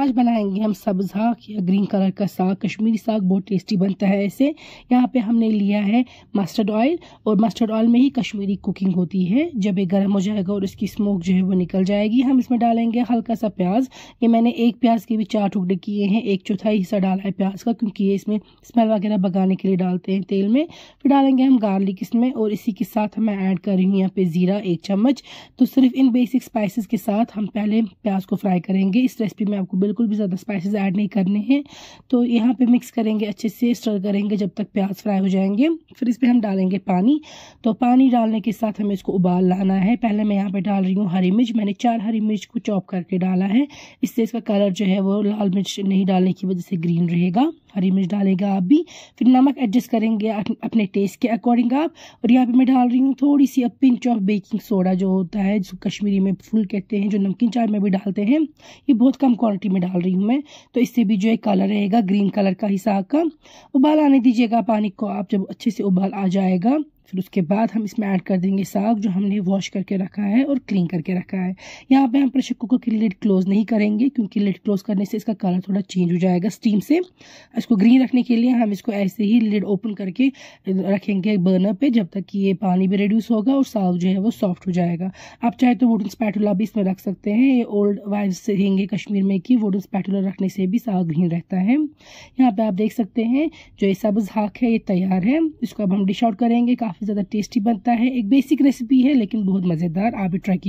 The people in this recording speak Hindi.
आज बनाएंगे हम सब्जा या ग्रीन कलर का साग कश्मीरी साग बहुत टेस्टी बनता है ऐसे यहाँ पे हमने लिया है मस्टर्ड ऑयल और मस्टर्ड ऑयल में ही कश्मीरी कुकिंग होती है जब ये गर्म हो जाएगा और इसकी स्मोक जो है वो निकल जाएगी हम इसमें डालेंगे हल्का सा प्याज ये मैंने एक प्याज के भी चार टुकड़े किए हैं एक चौथाई हिस्सा डाला है प्याज का क्योंकि ये इसमें स्मेल वगैरह भगाने के लिए डालते हैं तेल में फिर डालेंगे हम गार्लिक इसमें और इसी के साथ मैं ऐड कर रही हूँ यहाँ पे ज़ीरा एक चम्मच तो सिर्फ इन बेसिक स्पाइसिस के साथ हम पहले प्याज को फ्राई करेंगे इस रेसिपी में आपको बिल्कुल भी ज़्यादा स्पाइसेस ऐड नहीं करने हैं तो यहाँ पे मिक्स करेंगे अच्छे से स्टर करेंगे जब तक प्याज फ्राई हो जाएंगे फिर इस पर हम डालेंगे पानी तो पानी डालने के साथ हमें इसको उबाल लाना है पहले मैं यहाँ पर डाल रही हूँ हरी मिर्च मैंने चार हरी मिर्च को चॉप करके डाला है इससे इसका कलर जो है वो लाल मिर्च नहीं डालने की वजह से ग्रीन रहेगा हरी मिर्च डालेगा आप भी फिर नमक एडजस्ट करेंगे अपने टेस्ट के अकॉर्डिंग आप और यहाँ पे मैं डाल रही हूँ थोड़ी सी पिंच ऑफ बेकिंग सोडा जो होता है जो कश्मीरी में फुल कहते हैं जो नमकीन चाय में भी डालते हैं ये बहुत कम क्वालिटी में डाल रही हूँ मैं तो इससे भी जो है कलर रहेगा ग्रीन कलर का हिसाब का उबाल आने दीजिएगा पानी को आप जब अच्छे से उबाल आ जाएगा फिर उसके बाद हम इसमें ऐड कर देंगे साग जो हमने वॉश करके रखा है और क्लीन करके रखा है यहाँ पे हम प्रेशर कुकर की लिड क्लोज़ नहीं करेंगे क्योंकि लिड क्लोज़ करने से इसका कलर थोड़ा चेंज हो जाएगा स्टीम से इसको ग्रीन रखने के लिए हम इसको ऐसे ही लिड ओपन करके रखेंगे बर्नर पर जब तक कि ये पानी भी रिड्यूस होगा और साग जो है वो सॉफ्ट हो जाएगा आप चाहे तो वुडन स्पैटूला भी इसमें रख सकते हैं ये ओल्ड वाइव रहेंगे कश्मीर में कि वुडन स्पैटूला रखने से भी साग ग्रीन रहता है यहाँ पर आप देख सकते हैं जो ये सब्ज़ हाक है ये तैयार है इसको अब हम डिश आउट करेंगे काफ़ी काफ़ी ज़्यादा टेस्टी बनता है एक बेसिक रेसिपी है लेकिन बहुत मज़ेदार आप भी ट्राई